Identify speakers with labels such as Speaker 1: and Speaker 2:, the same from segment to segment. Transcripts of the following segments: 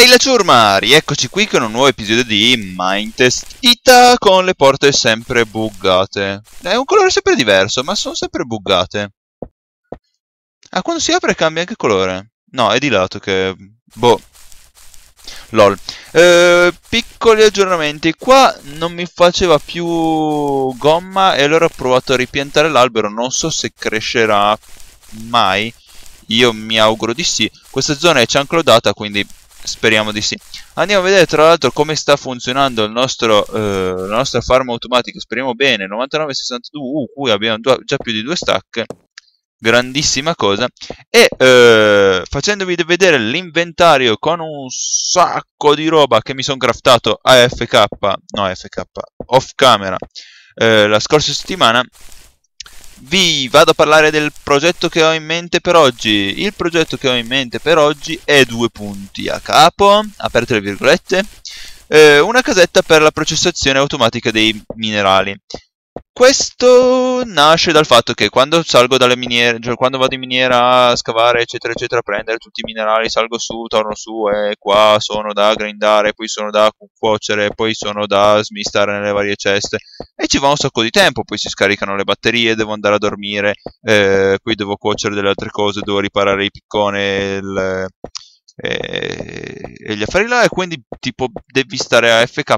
Speaker 1: Ehi la ciurma, rieccoci qui con un nuovo episodio di Mindtest Ita con le porte sempre buggate È un colore sempre diverso, ma sono sempre buggate Ah, quando si apre cambia anche colore No, è di lato che... boh Lol eh, Piccoli aggiornamenti Qua non mi faceva più gomma e allora ho provato a ripiantare l'albero Non so se crescerà mai io mi auguro di sì. Questa zona è cianclodata, quindi Speriamo di sì. Andiamo a vedere tra l'altro come sta funzionando nostro, eh, la nostra farm automatica. Speriamo bene. 9962 uh, uh, qui abbiamo già più di due stack. Grandissima cosa. E eh, facendovi vedere l'inventario con un sacco di roba che mi sono craftato AFK, no AFK, off camera, eh, la scorsa settimana vi vado a parlare del progetto che ho in mente per oggi. Il progetto che ho in mente per oggi è due punti a capo, aperte le virgolette, eh, una casetta per la processazione automatica dei minerali. Questo nasce dal fatto che quando salgo dalle miniere, cioè quando vado in miniera a scavare, eccetera, eccetera, a prendere tutti i minerali, salgo su, torno su e qua sono da grindare, poi sono da cuocere, poi sono da smistare nelle varie ceste e ci va un sacco di tempo, poi si scaricano le batterie, devo andare a dormire, eh, poi devo cuocere delle altre cose, devo riparare i piccone, il, e, eh, e gli affari là e quindi tipo devi stare a FK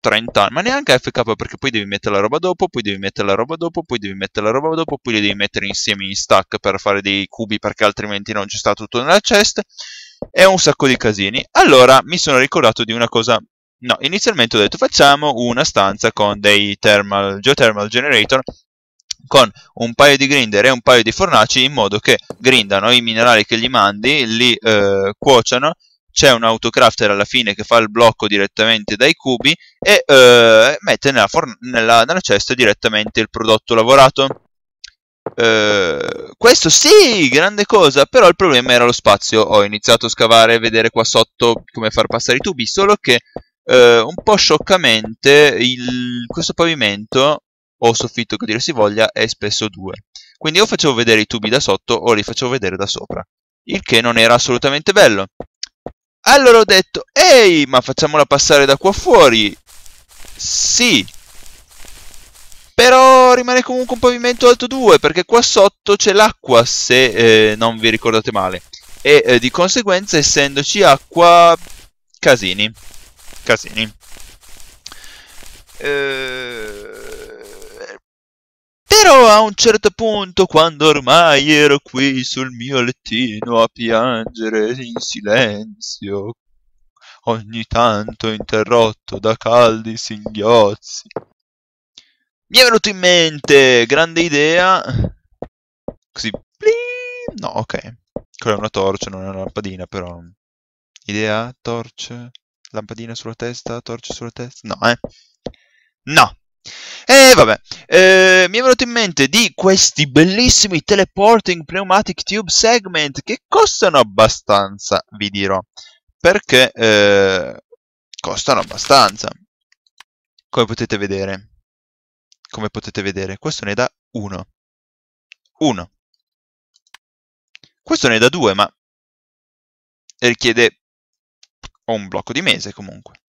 Speaker 1: 30 anni, ma neanche a FK perché poi devi mettere la roba dopo, poi devi mettere la roba dopo, poi devi mettere la roba dopo, poi li devi mettere insieme in stack per fare dei cubi perché altrimenti non ci sta tutto nella chest è un sacco di casini. Allora mi sono ricordato di una cosa. No, inizialmente ho detto facciamo una stanza con dei thermal, geothermal generator con un paio di grinder e un paio di fornaci in modo che grindano i minerali che gli mandi, li eh, cuociano c'è un autocrafter alla fine che fa il blocco direttamente dai cubi e eh, mette nella, nella, nella, cesta direttamente il prodotto lavorato. Eh, questo sì, grande cosa, però il problema era lo spazio. Ho iniziato a scavare e vedere qua sotto come far passare i tubi, solo che eh, un po' scioccamente il, questo pavimento o soffitto che dir si voglia è spesso 2. Quindi o facevo vedere i tubi da sotto o li facevo vedere da sopra, il che non era assolutamente bello. Allora ho detto, ehi, ma facciamola passare da qua fuori. Sì. Però rimane comunque un pavimento alto 2, perché qua sotto c'è l'acqua, se eh, non vi ricordate male. E eh, di conseguenza, essendoci acqua, casini. Casini. Eh però a un certo punto, quando ormai ero qui sul mio lettino a piangere in silenzio, ogni tanto interrotto da caldi singhiozzi, mi è venuto in mente, grande idea, così, plin, no, ok, quella è una torcia, non è una lampadina, però, idea, torce, lampadina sulla testa, torce sulla testa, no, eh, no, e eh, vabbè, eh, mi è venuto in mente di questi bellissimi teleporting pneumatic tube segment che costano abbastanza, vi dirò, perché eh, costano abbastanza, come potete vedere. Come potete vedere, questo ne dà 1.
Speaker 2: 1. Questo ne dà 2, ma
Speaker 1: richiede un blocco di mese comunque.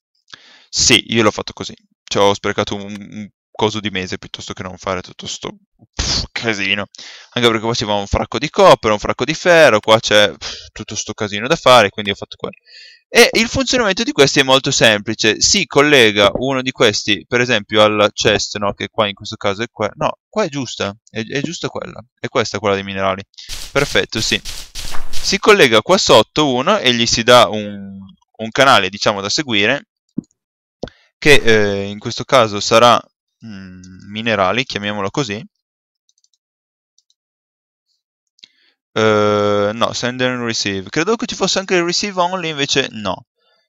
Speaker 1: Sì, io l'ho fatto così, cioè, ho sprecato un, un coso di mese piuttosto che non fare tutto sto pff, casino. Anche perché qua ci va un fracco di coppero, un fracco di ferro, qua c'è pff, tutto sto casino da fare, quindi ho fatto quello. E il funzionamento di questi è molto semplice, si collega uno di questi, per esempio alla chest, no, che qua in questo caso è quella, no, qua è giusta, è, è giusta quella, è questa quella dei minerali, perfetto, sì. Si collega qua sotto uno e gli si dà un, un canale, diciamo, da seguire, che eh, in questo caso sarà mh, mm, minerali, chiamiamolo così. Uh, no, send and receive. Credo che ci fosse anche il receive only, invece no.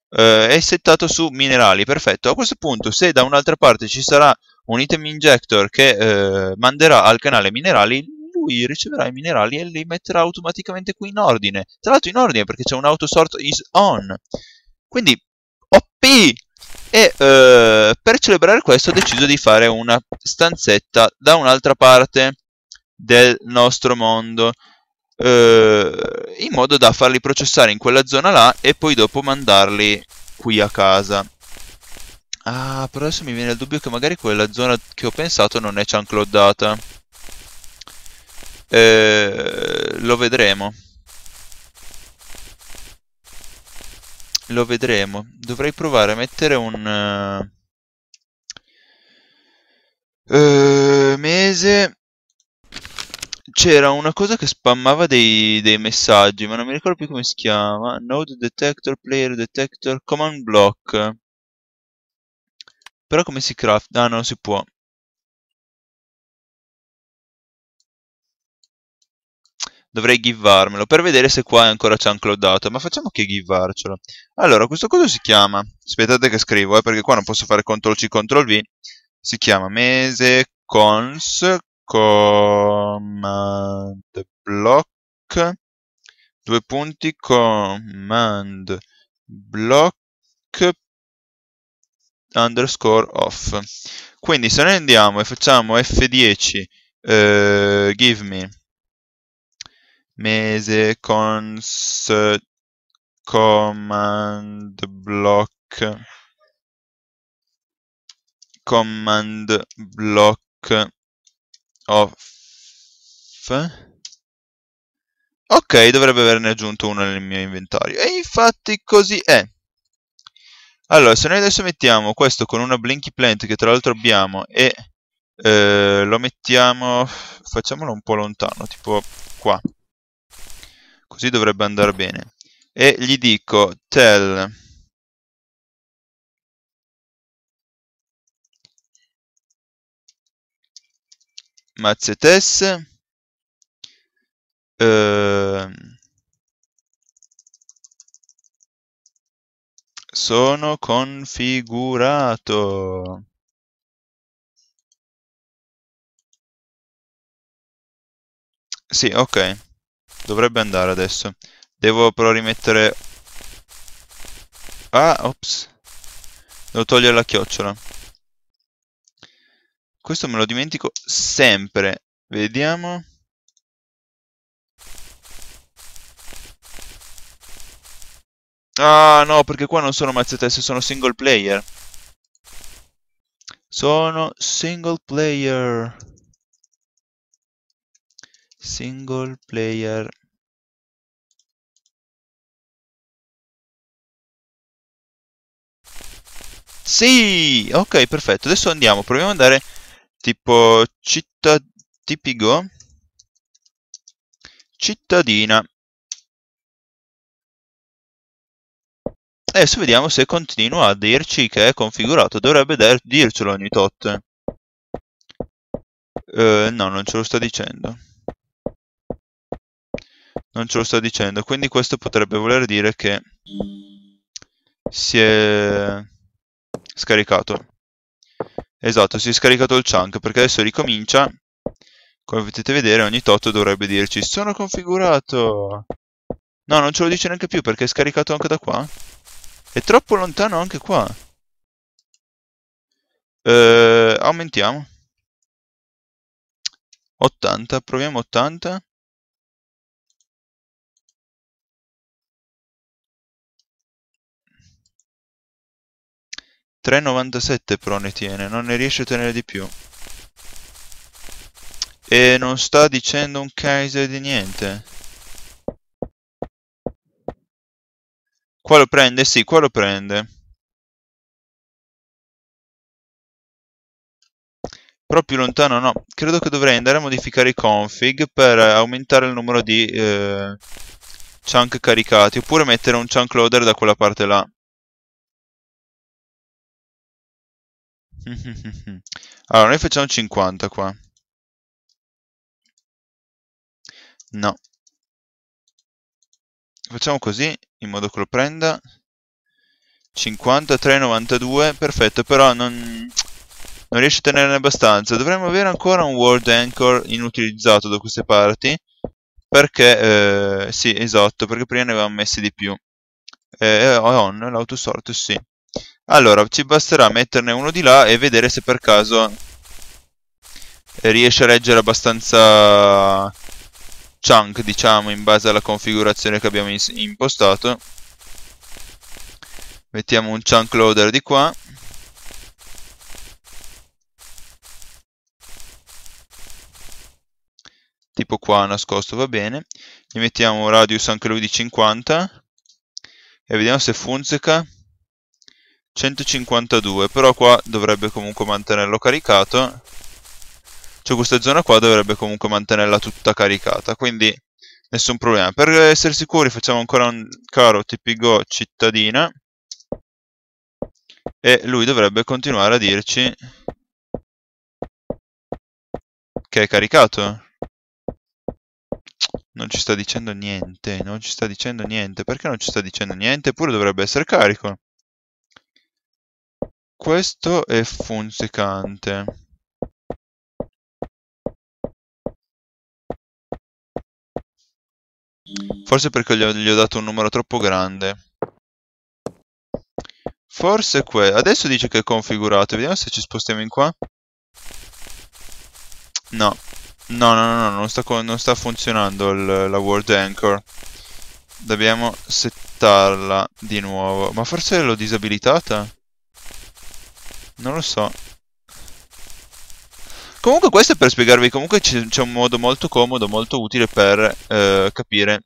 Speaker 1: Uh, è settato su minerali, perfetto. A questo punto, se da un'altra parte ci sarà un item injector che uh, manderà al canale minerali, lui riceverà i minerali e li metterà automaticamente qui in ordine. Tra l'altro in ordine perché c'è un autosort is on. Quindi, OP! E eh, per celebrare questo ho deciso di fare una stanzetta da un'altra parte del nostro mondo eh, in modo da farli processare in quella zona là e poi dopo mandarli qui a casa. Ah, però adesso mi viene il dubbio che magari quella zona che ho pensato non è chancloddata. Eh, lo vedremo. lo vedremo. Dovrei provare a mettere un... Uh, mese... C'era una cosa che spammava dei, dei, messaggi, ma non mi ricordo più come si chiama. Node detector, player detector, command block.
Speaker 2: Però come si craft? Ah, non si può.
Speaker 1: dovrei givarmelo per vedere se qua è ancora ciancloddato. Ma facciamo che givarcelo. Allora, questo coso si chiama, aspettate che scrivo, eh, perché qua non posso fare CTRL C, CTRL V, si chiama mese cons command block due punti command block underscore off quindi se noi andiamo e facciamo f10 eh, give me mese con command block command block off ok dovrebbe averne aggiunto uno nel mio inventario e infatti così è allora se noi adesso mettiamo questo con una blinky plant che tra l'altro abbiamo e eh, lo mettiamo facciamolo un po' lontano tipo qua Così dovrebbe andare bene. E gli dico tell
Speaker 2: mazzetes
Speaker 1: eh, sono configurato. Sì, ok. Dovrebbe andare adesso. Devo però rimettere... Ah, ops. Devo togliere la chiocciola. Questo me lo dimentico sempre. Vediamo. Ah, no, perché qua non sono mazzetesse, sono single player. Sono single player.
Speaker 2: Single player.
Speaker 1: Sì! Ok, perfetto. Adesso andiamo. Proviamo ad andare tipo città tipico. Cittadina. Adesso vediamo se continua a dirci che è configurato. Dovrebbe dircelo ogni tot. Eh, no, non ce lo sta dicendo. Non ce lo sta dicendo. Quindi questo potrebbe voler dire che si è scaricato. Esatto, si è scaricato il chunk perché adesso ricomincia. Come potete vedere ogni tot dovrebbe dirci sono configurato. No, non ce lo dice neanche più perché è scaricato anche da qua. È troppo lontano anche qua. Eh, aumentiamo. 80,
Speaker 2: proviamo 80.
Speaker 1: 3,97 97 però ne tiene, non ne riesce a tenere di più. E non sta dicendo un Kaiser di niente. Qua lo prende? Sì, qua lo prende. Però più lontano no. Credo che dovrei andare a modificare i config per aumentare il numero di eh, chunk caricati. Oppure mettere un chunk loader da quella parte là.
Speaker 2: Allora, noi facciamo 50 qua.
Speaker 1: No. Facciamo così, in modo che lo prenda. 53,92, perfetto, però non, non riesce a tenerne abbastanza. Dovremmo avere ancora un World Anchor inutilizzato da queste parti. Perché, eh, sì, esatto, perché prima ne avevamo messi di più. Eh, eh on, l'autosort, sì. Allora, ci basterà metterne uno di là e vedere se per caso riesce a reggere abbastanza chunk, diciamo, in base alla configurazione che abbiamo impostato. Mettiamo un chunk loader di qua. Tipo qua nascosto va bene. Gli mettiamo un radius anche lui di 50. E vediamo se funziona 152 però qua dovrebbe comunque mantenerlo caricato cioè questa zona qua dovrebbe comunque mantenerla tutta caricata quindi nessun problema per essere sicuri facciamo ancora un caro tpgo cittadina e lui dovrebbe continuare a dirci che è caricato non ci sta dicendo niente non ci sta dicendo niente perché non ci sta dicendo niente eppure dovrebbe essere carico questo è funzionante. Forse perché gli ho, gli ho, dato un numero troppo grande. Forse quello. Adesso dice che è configurato. Vediamo se ci spostiamo in qua. No. No, no, no, no non, sta non sta funzionando il, la World Anchor. Dobbiamo settarla di nuovo. Ma forse l'ho disabilitata? Non lo so. Comunque questo è per spiegarvi, comunque c'è un modo molto comodo, molto utile per eh, capire.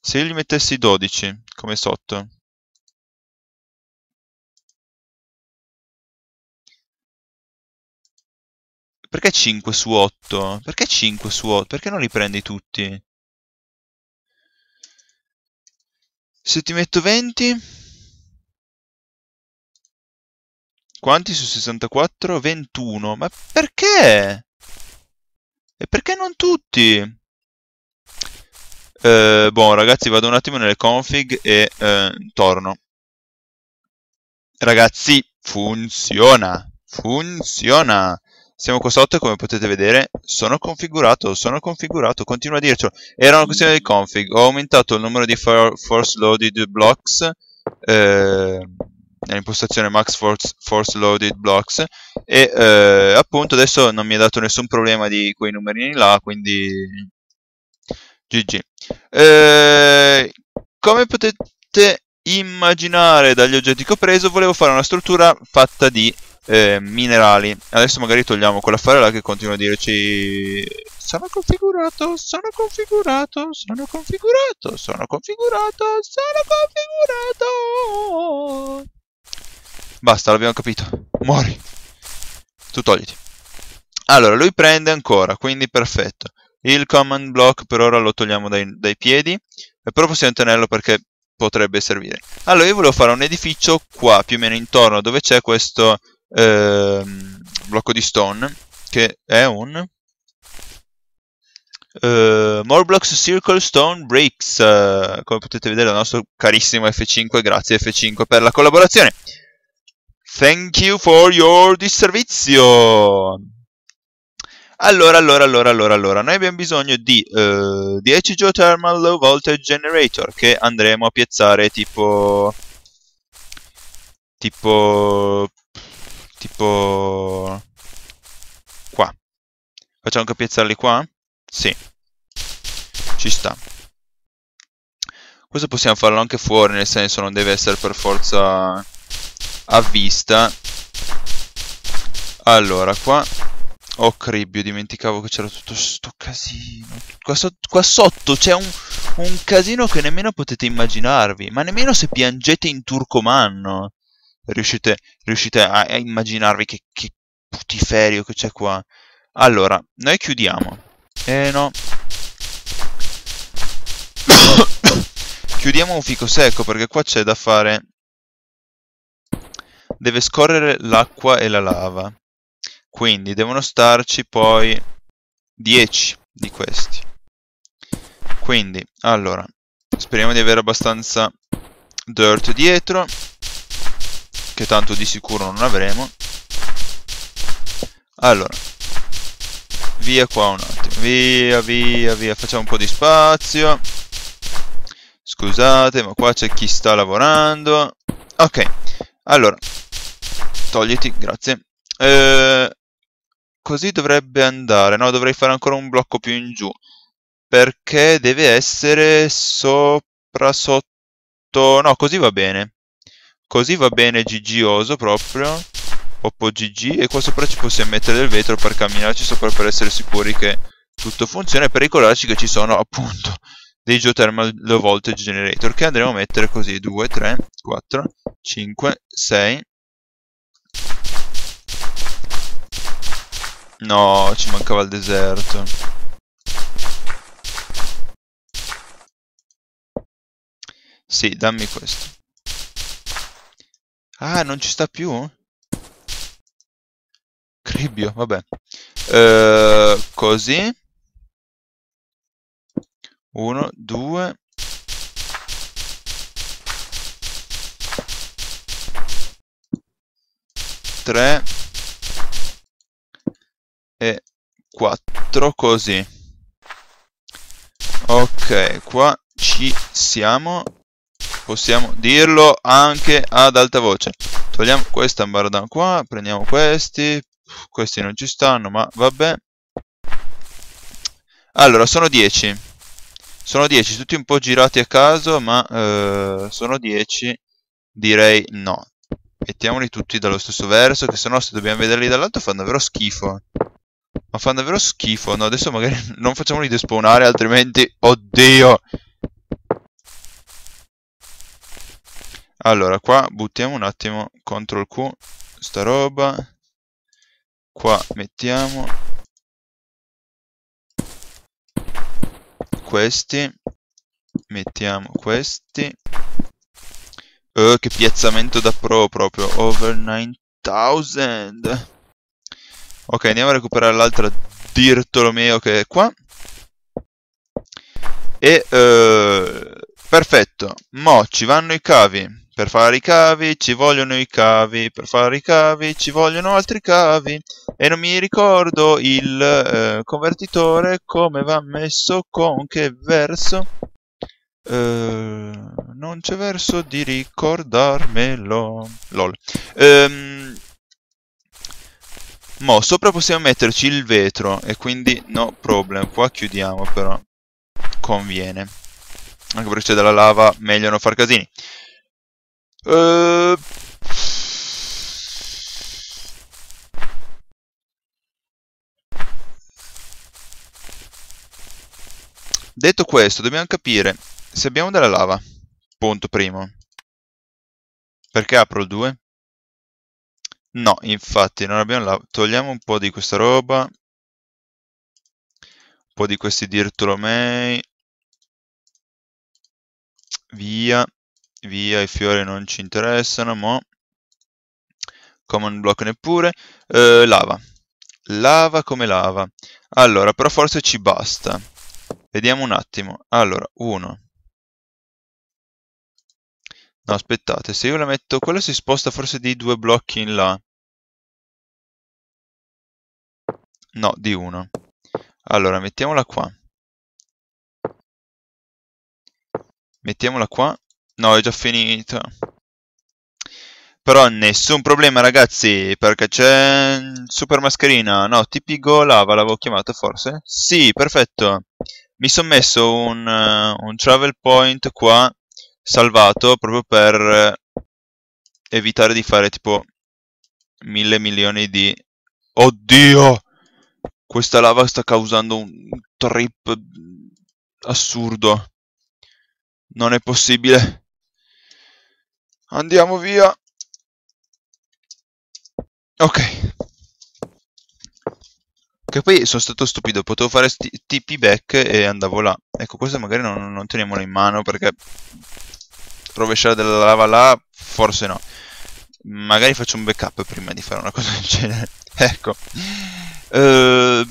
Speaker 1: Se io gli mettessi
Speaker 2: 12,
Speaker 1: come sotto.
Speaker 2: Perché 5 su 8? Perché 5 su 8? Perché non li prendi tutti?
Speaker 1: Se ti metto 20... Quanti su 64? 21. Ma perché? E perché non tutti? Eh, boh, ragazzi, vado un attimo nelle config e eh, torno. Ragazzi, funziona! Funziona! Siamo qua sotto e come potete vedere sono configurato, sono configurato, continua a dircelo. Era una questione di config, ho aumentato il numero di force loaded blocks eh, nell'impostazione max force, force, loaded blocks e eh, appunto adesso non mi ha dato nessun problema di quei numerini là quindi GG eh, come potete immaginare dagli oggetti che ho preso volevo fare una struttura fatta di eh, minerali adesso magari togliamo quell'affare là che continua a dirci sono configurato sono configurato sono configurato sono configurato sono configurato Basta, l'abbiamo capito. Muori. Tu togliti. Allora, lui prende ancora, quindi perfetto. Il command block per ora lo togliamo dai, dai piedi, però possiamo tenerlo perché potrebbe servire. Allora, io volevo fare un edificio qua, più o meno intorno, dove c'è questo ehm, blocco di stone, che è un... Uh, more blocks circle stone bricks uh, come potete vedere il nostro carissimo F5 grazie F5 per la collaborazione Thank you for your disservizio. Allora, allora, allora, allora, allora, noi abbiamo bisogno di uh, eh, 10 geothermal low voltage generator che andremo a piazzare tipo... Tipo... Tipo... Qua. Facciamo che piazzarli qua? Sì. Ci sta. Questo possiamo farlo anche fuori, nel senso non deve essere per forza a vista Allora, qua Oh cribbio, dimenticavo che c'era tutto sto casino Qua, so qua sotto c'è un, un casino che nemmeno potete immaginarvi Ma nemmeno se piangete in turcomanno Riuscite, riuscite a, a, immaginarvi che, che putiferio che c'è qua Allora, noi chiudiamo Eh no Chiudiamo un fico secco perché qua c'è da fare deve scorrere l'acqua e la lava. Quindi devono starci poi 10 di questi. Quindi, allora, speriamo di avere abbastanza dirt dietro, che tanto di sicuro non avremo. Allora, via qua un attimo, via, via, via, facciamo un po' di spazio. Scusate, ma qua c'è chi sta lavorando. Ok, allora, togliti, grazie. Eh, così dovrebbe andare, no? Dovrei fare ancora un blocco più in giù. Perché deve essere sopra, sotto... No, così va bene. Così va bene gigioso proprio. Poppo GG. E qua sopra ci possiamo mettere del vetro per camminarci sopra per essere sicuri che tutto funziona. E per ricordarci che ci sono appunto dei geothermal low voltage generator che andremo a mettere così 2, 3, 4, 5, 6 No, ci mancava il deserto. Sì, dammi questo. Ah, non ci sta più? Cribbio, vabbè. Uh, così. Uno, due. Tre e 4 così ok qua ci siamo possiamo dirlo anche ad alta voce togliamo questa barda qua prendiamo questi questi non ci stanno ma vabbè allora sono 10 sono 10 tutti un po' girati a caso ma eh, sono 10 direi no mettiamoli tutti dallo stesso verso che sennò se dobbiamo vederli dall'alto fanno davvero schifo ma fanno davvero schifo. No, adesso magari non facciamoli despawnare, altrimenti... Oddio! Allora, qua buttiamo un attimo CTRL Q sta roba. Qua mettiamo questi. Mettiamo questi. Oh, che piazzamento da pro proprio. Over 9000. Ok, andiamo a recuperare l'altra Dirtolomeo che è qua. E eh, perfetto, mo ci vanno i cavi. Per fare i cavi ci vogliono i cavi, per fare i cavi ci vogliono altri cavi. E non mi ricordo il eh, convertitore come va messo, con che verso. Eh, non c'è verso di ricordarmelo. Lol. Ehm, Mo, sopra possiamo metterci il vetro e quindi no problem. Qua chiudiamo però. Conviene. Anche perché c'è della lava, meglio non far casini. Uh... Detto questo, dobbiamo capire se abbiamo della lava. Punto primo. Perché apro il 2? No, infatti, non abbiamo la... Togliamo un po' di questa roba. Un po' di questi Dirtolomei. Via. Via, i fiori non ci interessano, mo. Common block neppure. Eh, lava. Lava come lava. Allora, però forse ci basta. Vediamo un attimo. Allora, 1, No, aspettate, se io la metto, quella si sposta forse di due blocchi in là. No, di uno. Allora, mettiamola qua. Mettiamola qua. No, è già finita. Però nessun problema ragazzi, perché c'è Super Mascherina, no, tipico lava l'avevo chiamato forse? Sì, perfetto. Mi sono messo un, uh, un travel point qua salvato proprio per eh, evitare di fare tipo mille milioni di... Oddio! Questa lava sta causando un trip assurdo. Non è possibile. Andiamo via. Ok. Che poi sono stato stupido, potevo fare TP back e andavo là. Ecco, questo magari non, non teniamolo in mano perché rovesciare della lava là, forse no. Magari faccio un backup prima di fare una cosa del genere. ecco. Eh,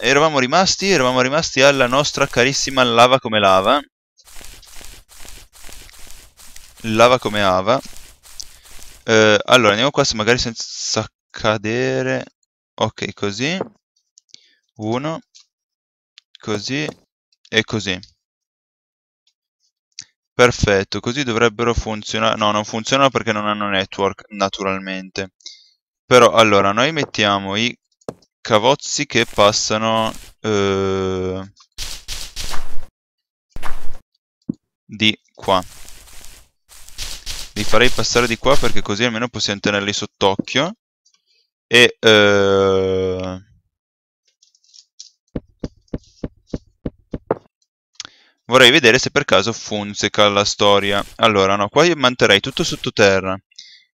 Speaker 1: eravamo rimasti, eravamo rimasti alla nostra carissima lava come lava. Lava come lava. Eh, allora, andiamo qua, magari senza cadere. Ok, così. Uno. Così. E così. Perfetto, così dovrebbero funzionare. No, non funzionano perché non hanno network, naturalmente. Però, allora, noi mettiamo i cavozzi che passano eh, di qua. Li farei passare di qua perché così almeno possiamo tenerli sott'occhio. E... Eh, Vorrei vedere se per caso funzica la storia. Allora, no, qua io manterrei tutto sottoterra.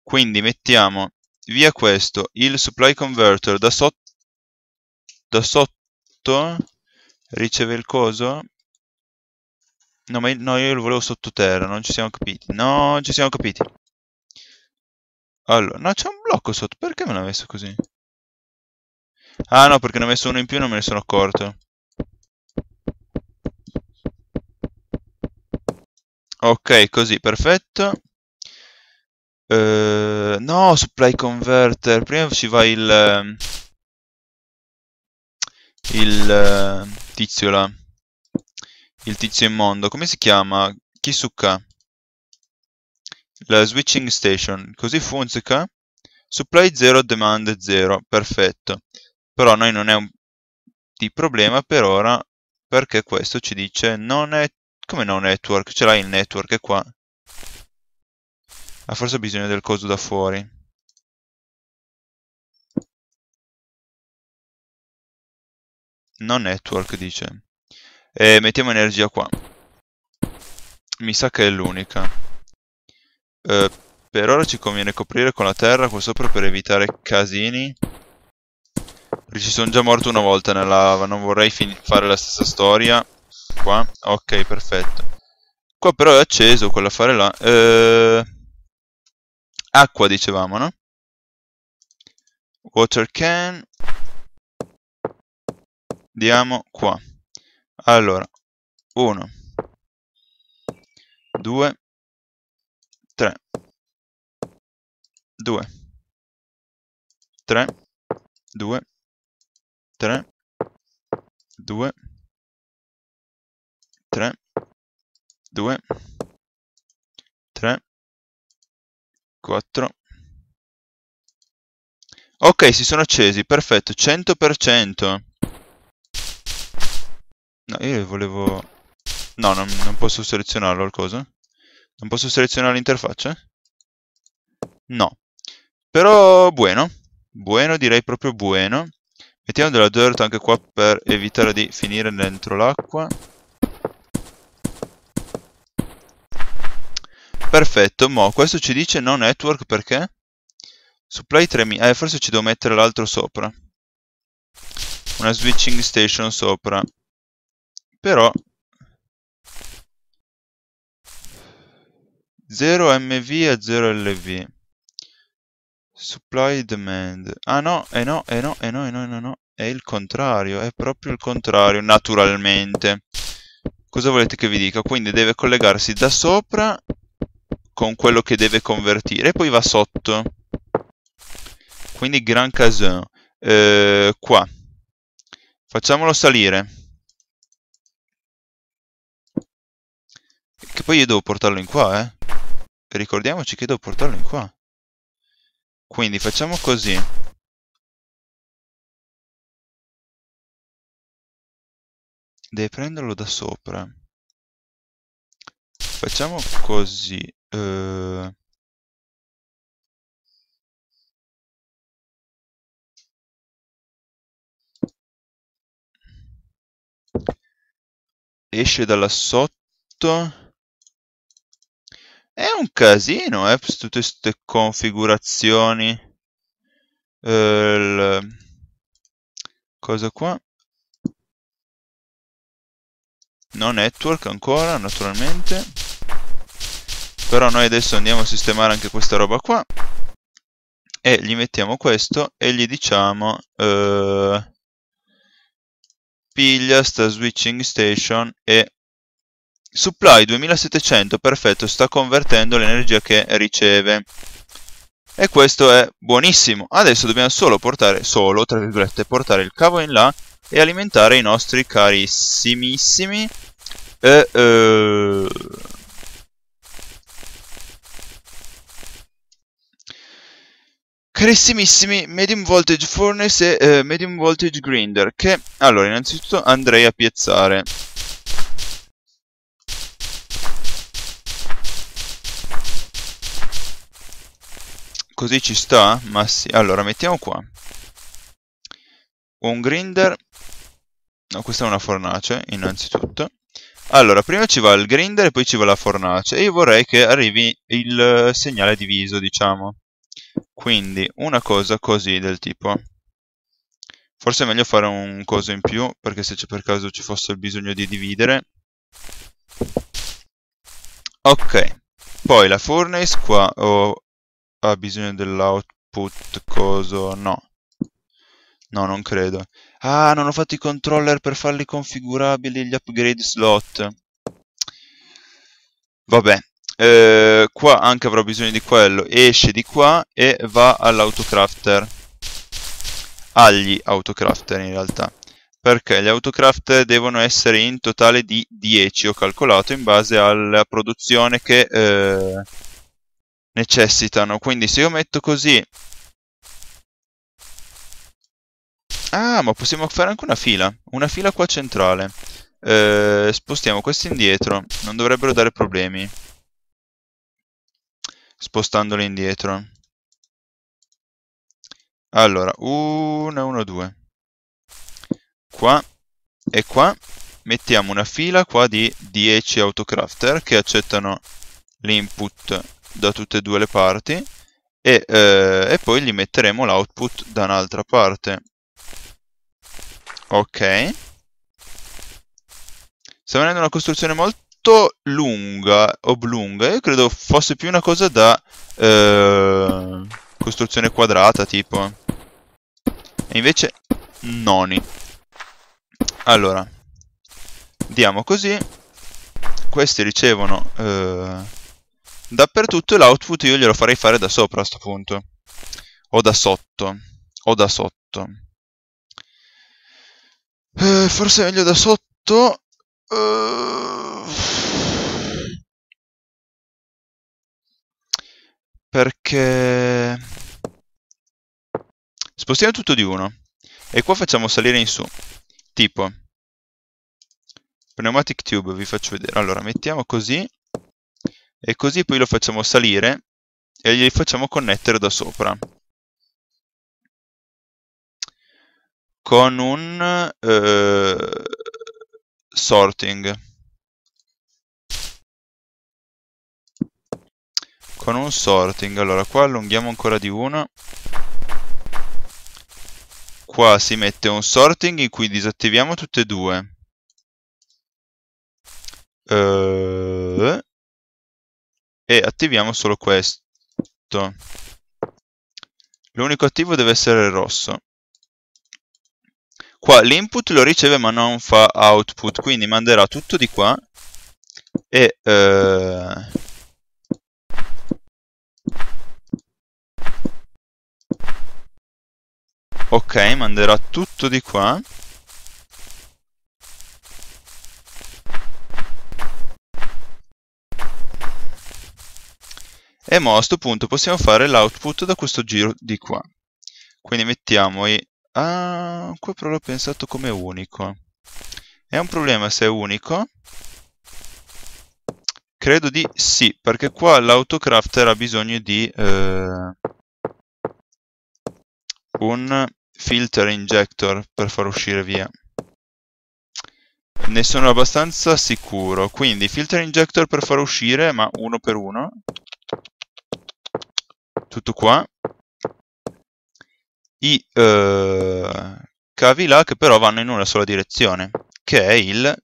Speaker 1: Quindi mettiamo via questo, il supply converter da, sotto... da sotto riceve il coso. No, ma io, no, io lo volevo sottoterra, non ci siamo capiti. No, non ci siamo capiti. Allora, no, c'è un blocco sotto, perché me l'ha messo così? Ah no, perché ne ho messo uno in più e non me ne sono accorto. Ok, così, perfetto. Uh, no, supply converter. Prima ci va il... Il tizio là. Il tizio immondo. Come si chiama? Kisuka. La switching station. Così funziona. Supply 0, demand 0. Perfetto. Però noi non è un di problema per ora perché questo ci dice non è come no network? Ce l'hai il network, è qua. Ha forse bisogno del coso da fuori.
Speaker 2: No network, dice.
Speaker 1: E mettiamo energia qua. Mi sa che è l'unica. Eh, per ora ci conviene coprire con la terra qua sopra per evitare casini. Perché ci sono già morto una volta nella lava, non vorrei fare la stessa storia. Qua, ok, perfetto. Qua però è acceso, quella fare là. Eh... Acqua, dicevamo, no? Water can. Diamo qua. Allora, 1, 2,
Speaker 2: 3, 2, 3, 2, 3, 2, 3, 2,
Speaker 1: 3, 4. ok si sono accesi perfetto 100% no io volevo no non, non posso selezionarlo il coso non posso selezionare l'interfaccia no però buono buono direi proprio buono mettiamo della dirt anche qua per evitare di finire dentro l'acqua Perfetto, mo questo ci dice no network perché? Supply 3000, eh forse ci devo mettere l'altro sopra. Una switching station sopra. Però 0 MV a 0 LV. Supply demand. Ah no, e eh no, e eh no, e eh no, e eh, no, no, no. È il contrario, è proprio il contrario, naturalmente. Cosa volete che vi dica? Quindi deve collegarsi da sopra con quello che deve convertire e poi va sotto. Quindi gran casino. Eh, qua. Facciamolo salire. Che poi io devo portarlo in qua, eh. Ricordiamoci che devo portarlo in qua. Quindi facciamo così.
Speaker 2: Deve prenderlo da sopra. Facciamo così. Ehm...
Speaker 1: esce dalla sotto è un casino eh, tutte queste configurazioni eh, cosa qua no network ancora naturalmente però noi adesso andiamo a sistemare anche questa roba qua. E gli mettiamo questo e gli diciamo... Eh, piglia sta switching station e supply 2700 perfetto sta convertendo l'energia che riceve e questo è buonissimo adesso dobbiamo solo portare solo tra virgolette portare il cavo in là e alimentare i nostri carissimissimi eh, eh, carissimissimi medium voltage furnace e eh, medium voltage grinder che allora innanzitutto andrei a piazzare così ci sta? ma sì allora mettiamo qua un grinder no questa è una fornace innanzitutto allora, prima ci va il grinder e poi ci va la fornace. E io vorrei che arrivi il eh, segnale diviso, diciamo. Quindi una cosa così del tipo Forse è meglio fare un coso in più Perché se per caso ci fosse il bisogno di dividere Ok Poi la furnace qua oh, Ha bisogno dell'output coso No No non credo Ah non ho fatto i controller per farli configurabili gli upgrade slot Vabbè eh, qua anche avrò bisogno di quello esce di qua e va all'autocrafter agli autocrafter in realtà perché gli autocrafter devono essere in totale di 10 ho calcolato in base alla produzione che eh, necessitano quindi se io metto così ah ma possiamo fare anche una fila una fila qua centrale eh, spostiamo questi indietro non dovrebbero dare problemi spostandole indietro. Allora, 1, 1, 2. Qua e qua mettiamo una fila qua di 10 autocrafter che accettano l'input da tutte e due le parti e, eh, e poi gli metteremo l'output da un'altra parte. Ok. Sta venendo una costruzione molto molto lunga, oblunga. Io credo fosse più una cosa da eh, costruzione quadrata, tipo. E invece noni. Allora, diamo così. Questi ricevono eh, dappertutto l'output io glielo farei fare da sopra a questo punto. O da sotto. O da sotto.
Speaker 2: Eh, forse è meglio da sotto eh,
Speaker 1: perché... Spostiamo tutto di uno. E qua facciamo salire in su. Tipo. Pneumatic tube, vi faccio vedere. Allora, mettiamo così. E così poi lo facciamo salire. E gli facciamo connettere da sopra. Con un...
Speaker 2: Eh
Speaker 1: sorting con un sorting allora qua allunghiamo ancora di uno qua si mette un sorting in cui disattiviamo tutte e due eh, e attiviamo solo questo l'unico attivo deve essere il rosso qua l'input lo riceve ma non fa output quindi manderà tutto di qua e eh, ok manderà tutto di qua e mo a questo punto possiamo fare l'output da questo giro di qua quindi mettiamo i Ah, qua però l'ho pensato come unico. È un problema se è unico? Credo di sì, perché qua l'autocrafter ha bisogno di eh, un filter injector per far uscire via. Ne sono abbastanza sicuro, quindi filter injector per far uscire, ma uno per uno. Tutto qua, i eh, cavi là che però vanno in una sola direzione, che è il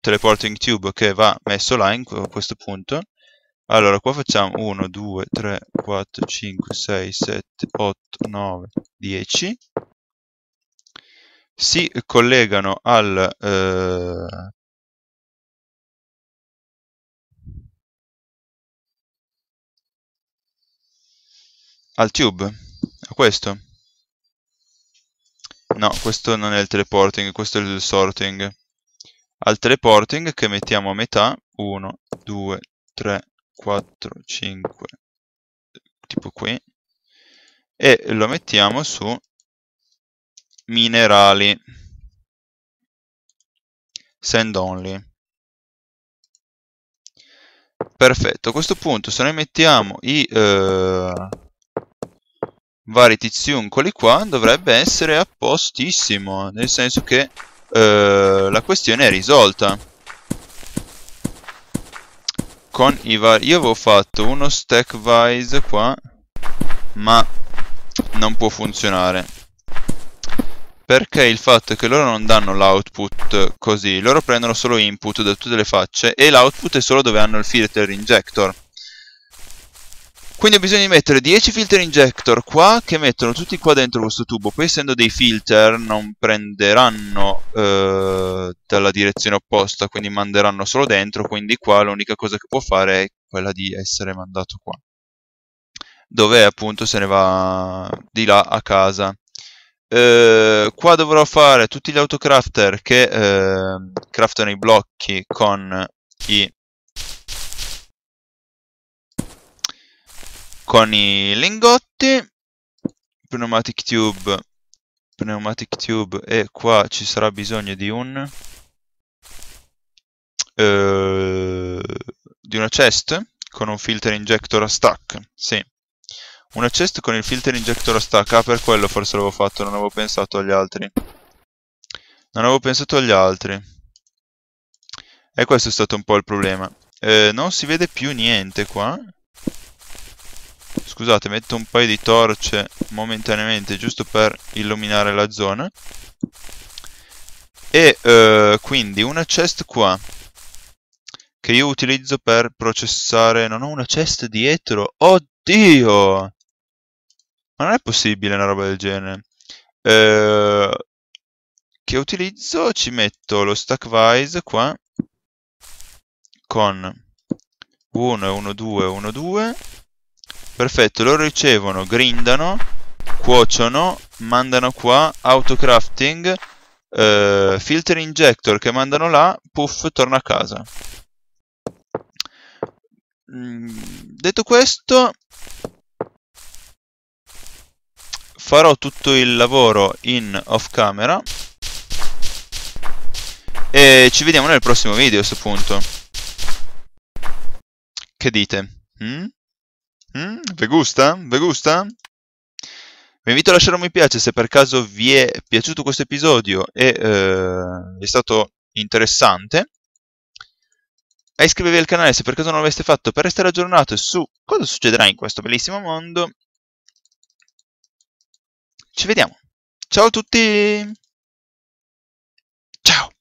Speaker 1: teleporting tube che va messo là in questo punto. Allora, qua facciamo 1, 2, 3, 4, 5, 6, 7, 8, 9, 10. Si collegano al... Eh, al tube, a questo. No, questo non è il teleporting, questo è il sorting. Al teleporting che mettiamo a metà, 1, 2, 3, 4, 5, tipo qui, e lo mettiamo su
Speaker 2: minerali,
Speaker 1: send only. Perfetto, a questo punto se noi mettiamo i... Eh vari tiziuncoli qua dovrebbe essere a postissimo, nel senso che eh, la questione è risolta. Con i vari... Io avevo fatto uno stack wise qua, ma non può funzionare. Perché il fatto è che loro non danno l'output così, loro prendono solo input da tutte le facce e l'output è solo dove hanno il filter injector quindi ho bisogno di mettere 10 filter injector qua che mettono tutti qua dentro questo tubo poi essendo dei filter non prenderanno eh, dalla direzione opposta quindi manderanno solo dentro quindi qua l'unica cosa che può fare è quella di essere mandato qua dove appunto se ne va di là a casa eh, qua dovrò fare tutti gli autocrafter che eh, craftano i blocchi con i con i lingotti pneumatic tube pneumatic tube e qua ci sarà bisogno di un eh, di una chest con un filter injector a stack sì una chest con il filter injector a stack ah per quello forse l'avevo fatto non avevo pensato agli altri non avevo pensato agli altri e questo è stato un po' il problema eh, non si vede più niente qua Scusate, metto un paio di torce momentaneamente giusto per illuminare la zona. E eh, quindi una chest qua, che io utilizzo per processare... Non ho una chest dietro! Oddio! Ma non è possibile una roba del genere. Eh, che utilizzo ci metto lo stackwise qua con 1, 1, 2, 1, 2 Perfetto, loro ricevono, grindano, cuociono, mandano qua, autocrafting, eh, filter injector che mandano là, puff, torna a casa. Mm, detto questo, farò tutto il lavoro in off camera e ci vediamo nel prossimo video a questo punto. Che dite? Mm? Mm? Vi gusta? Vi gusta? Vi invito a lasciare un mi piace se per caso vi è piaciuto questo episodio e eh, è stato interessante. E iscrivervi al canale se per caso non l'aveste fatto per restare aggiornato su cosa succederà in questo bellissimo mondo. Ci vediamo. Ciao a tutti! Ciao!